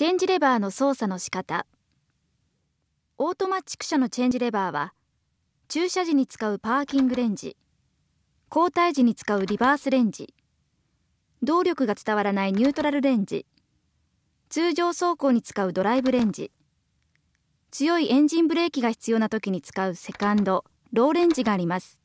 チェンジレバーの操作の仕方オートマチック車のチェンジレバーは駐車時に使うパーキングレンジ交代時に使うリバースレンジ動力が伝わらないニュートラルレンジ通常走行に使うドライブレンジ強いエンジンブレーキが必要な時に使うセカンドローレンジがあります